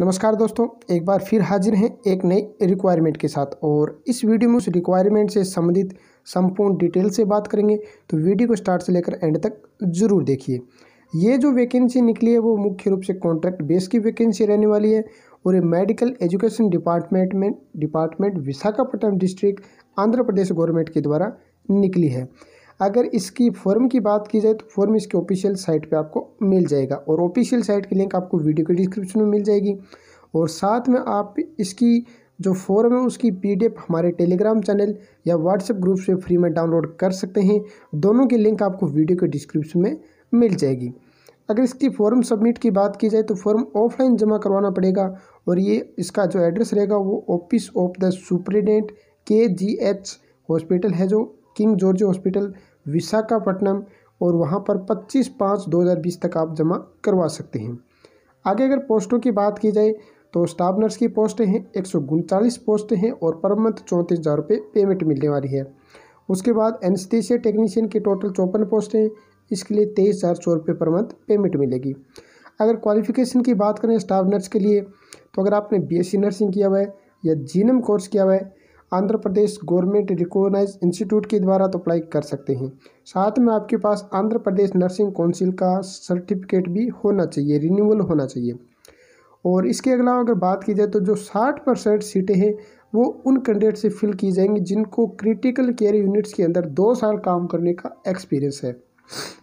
नमस्कार दोस्तों एक बार फिर हाजिर हैं एक नई रिक्वायरमेंट के साथ और इस वीडियो में उस रिक्वायरमेंट से संबंधित संपूर्ण डिटेल से बात करेंगे तो वीडियो को स्टार्ट से लेकर एंड तक ज़रूर देखिए ये जो वैकेंसी निकली है वो मुख्य रूप से कॉन्ट्रैक्ट बेस की वैकेंसी रहने वाली है और ये मेडिकल एजुकेशन डिपार्टमेंट में department Visakhapatnam district Andhra Pradesh government के द्वारा निकली है अगर इसकी फॉर्म की बात की जाए तो फॉर्म इसके ऑफिशियल साइट पे आपको मिल जाएगा और ऑफिशियल साइट की लिंक आपको वीडियो के डिस्क्रिप्शन में मिल जाएगी और साथ में आप इसकी जो फॉर्म है उसकी पीडीएफ हमारे टेलीग्राम चैनल या व्हाट्सएप ग्रुप से फ्री में डाउनलोड कर सकते हैं दोनों की लिंक आपको वीडियो के डिस्क्रिप्शन में मिल जाएगी अगर इसकी फॉर्म सबमिट की बात की जाए तो फॉर्म ऑफलाइन जमा करवाना पड़ेगा और ये इसका जो एड्रेस रहेगा वो ऑफिस ऑफ द सुप्रिटेंडेंट के जी एच हॉस्पिटल है जो किंग जॉर्ज हॉस्पिटल विशाखापट्टनम और वहाँ पर 25 पाँच 2020 तक आप जमा करवा सकते हैं आगे अगर पोस्टों की बात की जाए तो स्टाफ नर्स की पोस्टें हैं एक पोस्टें हैं और पर मंथ चौंतीस हज़ार रुपये पेमेंट मिलने वाली है उसके बाद एनस्थीसिया टेक्नीशियन की टोटल चौपन पोस्टें हैं इसके लिए तेईस हज़ार सौ रुपये पर मंथ पेमेंट मिलेगी अगर क्वालिफिकेशन की बात करें स्टाफ नर्स के लिए तो अगर आपने बीएससी नर्सिंग किया हुआ है या जीनम कोर्स किया हुआ है Andhra Pradesh government recognise institute के द्वारा तो अप्लाई कर सकते हैं साथ में आपके पास आंध्र प्रदेश नर्सिंग काउंसिल का सर्टिफिकेट भी होना चाहिए रिन्यूअल होना चाहिए और इसके अलावा अगर बात की जाए तो जो साठ परसेंट सीटें हैं वो उन कैंडिडेट से फिल की जाएंगी जिनको क्रिटिकल केयर यूनिट्स के अंदर दो साल काम करने का एक्सपीरियंस है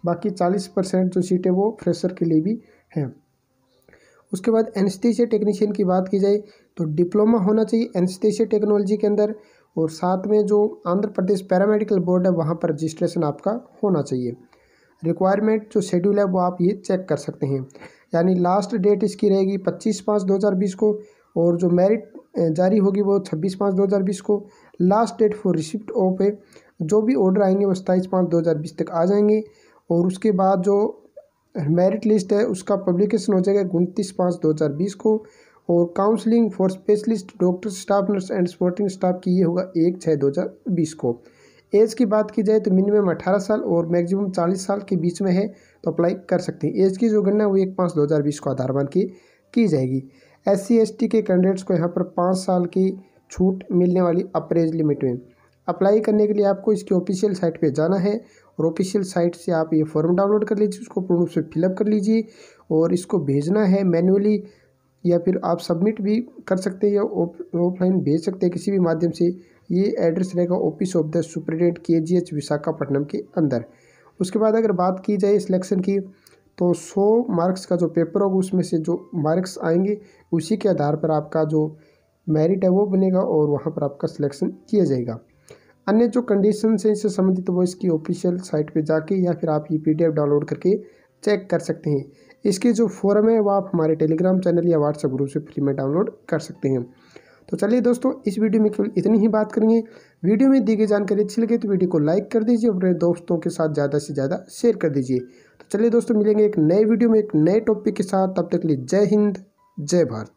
बाकी चालीस परसेंट जो सीटें वो फ्रेशर के लिए भी हैं उसके बाद एनस्थीसिया टेक्नीशियन की बात की जाए तो डिप्लोमा होना चाहिए एनस्थीसिया टेक्नोलॉजी के अंदर और साथ में जो आंध्र प्रदेश पैरामेडिकल बोर्ड है वहाँ पर रजिस्ट्रेशन आपका होना चाहिए रिक्वायरमेंट जो शेड्यूल है वो आप ये चेक कर सकते हैं यानी लास्ट डेट इसकी रहेगी पच्चीस पाँच दो हज़ार बीस को और जो मेरिट जारी होगी वो छब्बीस पाँच दो हज़ार बीस को last date for receipt of है जो भी ऑर्डर आएंगे वो सताईस पाँच दो हज़ार बीस तक आ जाएंगे और उसके बाद जो मेरिट लिस्ट है उसका पब्लिकेशन हो जाएगा उनतीस पाँच दो हज़ार बीस को और counselling for specialist doctor staff nurse and supporting staff की ये होगा एक छः दो हज़ार बीस को एज की बात की जाए तो मिनिमम अठारह साल और मैक्सिमम चालीस साल के बीच में है तो अप्लाई कर सकते हैं एज की जो गणना है वो एक पाँच दो हज़ार बीस को आधार मान की, की जाएगी एस सी एस टी के कैंडिडेट्स को यहाँ पर पाँच साल की छूट मिलने वाली अपरेज लिमिट में अप्लाई करने के लिए आपको इसके ऑफिशियल साइट पे जाना है और ऑफिशियल साइट से आप ये फॉर्म डाउनलोड कर लीजिए उसको पूर्ण रूप से फिलअप कर लीजिए और इसको भेजना है मैनुअली या फिर आप सबमिट भी कर सकते हैं या ऑफलाइन भेज सकते हैं किसी भी माध्यम से ये एड्रेस रहेगा ऑफिस ऑफ द सुप्रिटेंडेंट के जी एच विशाखापट्टनम के अंदर उसके बाद अगर बात की जाए सिलेक्शन की तो 100 मार्क्स का जो पेपर होगा उसमें से जो मार्क्स आएंगे उसी के आधार पर आपका जो मेरिट है वो बनेगा और वहाँ पर आपका सिलेक्शन किया जाएगा अन्य जो कंडीशन है इससे संबंधित वो इसकी ऑफिशियल साइट पे जाके या फिर आप ये पी डाउनलोड करके चेक कर सकते हैं इसके जो फॉर्म है वो आप हमारे टेलीग्राम चैनल या व्हाट्सएप ग्रुप से फ्री में डाउनलोड कर सकते हैं तो चलिए दोस्तों इस वीडियो में केवल इतनी ही बात करेंगे वीडियो में दी गई जानकारी अच्छी लगे तो वीडियो को लाइक कर दीजिए अपने दोस्तों के साथ ज़्यादा से ज़्यादा शेयर कर दीजिए तो चलिए दोस्तों मिलेंगे एक नए वीडियो में एक नए टॉपिक के साथ तब तक लिए जय हिंद जय भारत